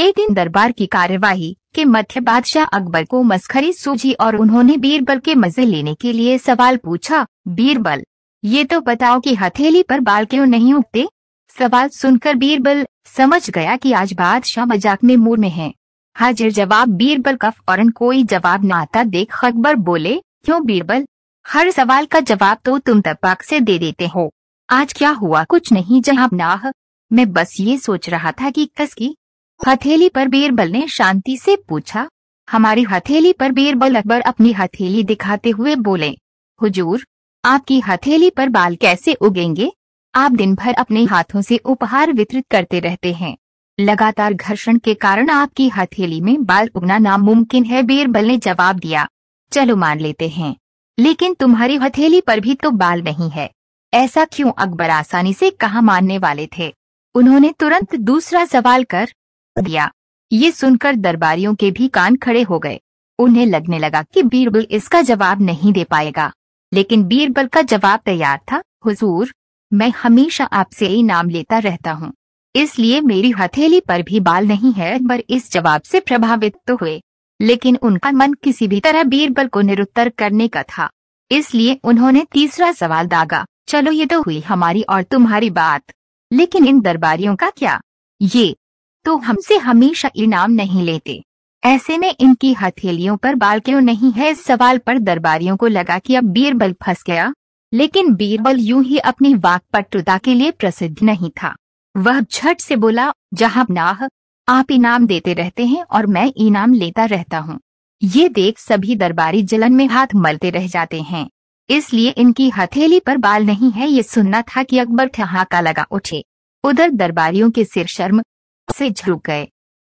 एक दिन दरबार की कार्यवाही के मध्य बादशाह अकबर को मस्खरी सूझी और उन्होंने बीरबल के मजे लेने के लिए सवाल पूछा बीरबल ये तो बताओ कि हथेली पर बाल क्यों नहीं उगते सवाल सुनकर बीरबल समझ गया कि आज बादशाह मजाक में मूड में है हाजिर जवाब बीरबल का फौरन कोई जवाब न आता देख अकबर बोले क्यों बीरबल हर सवाल का जवाब तो तुम तपाक से दे देते हो आज क्या हुआ कुछ नहीं जहाँ नाह मैं बस ये सोच रहा था कि कस की हथेली पर बीरबल ने शांति से पूछा हमारी हथेली पर बीरबल अकबर अपनी हथेली दिखाते हुए बोले हुजूर, आपकी हथेली पर बाल कैसे उगेंगे आप दिन भर अपने हाथों से उपहार वितरित करते रहते हैं लगातार घर्षण के कारण आपकी हथेली में बाल उगना नामुमकिन है बीरबल ने जवाब दिया चलो मान लेते हैं लेकिन तुम्हारी हथेली पर भी तो बाल नहीं है ऐसा क्यों अकबर आसानी से कहा मानने वाले थे उन्होंने तुरंत दूसरा सवाल कर दिया ये सुनकर दरबारियों के भी कान खड़े हो गए उन्हें लगने लगा कि बीरबल इसका जवाब नहीं दे पाएगा लेकिन बीरबल का जवाब तैयार था हुजूर मैं हमेशा आपसे ही नाम लेता रहता हूँ इसलिए मेरी हथेली पर भी बाल नहीं है पर इस जवाब से प्रभावित तो हुए लेकिन उनका मन किसी भी तरह बीरबल को निरुत्तर करने का था इसलिए उन्होंने तीसरा सवाल दागा चलो ये तो हुई हमारी और तुम्हारी बात लेकिन इन दरबारियों का क्या ये तो हमसे हमेशा इनाम नहीं लेते ऐसे में इनकी हथेलियों पर बाल क्यों नहीं है इस सवाल पर दरबारियों को लगा कि अब बीरबल फंस गया लेकिन बीरबल यूं ही अपनी वाकपटुता के लिए प्रसिद्ध नहीं था वह झट से बोला जहां नाह आप इनाम देते रहते हैं और मैं इनाम लेता रहता हूँ ये देख सभी दरबारी जलन में हाथ मलते रह जाते हैं इसलिए इनकी हथेली पर बाल नहीं है ये सुनना था कि अकबर ठहाका लगा उठे उधर दरबारियों के सिर शर्म से झुक गए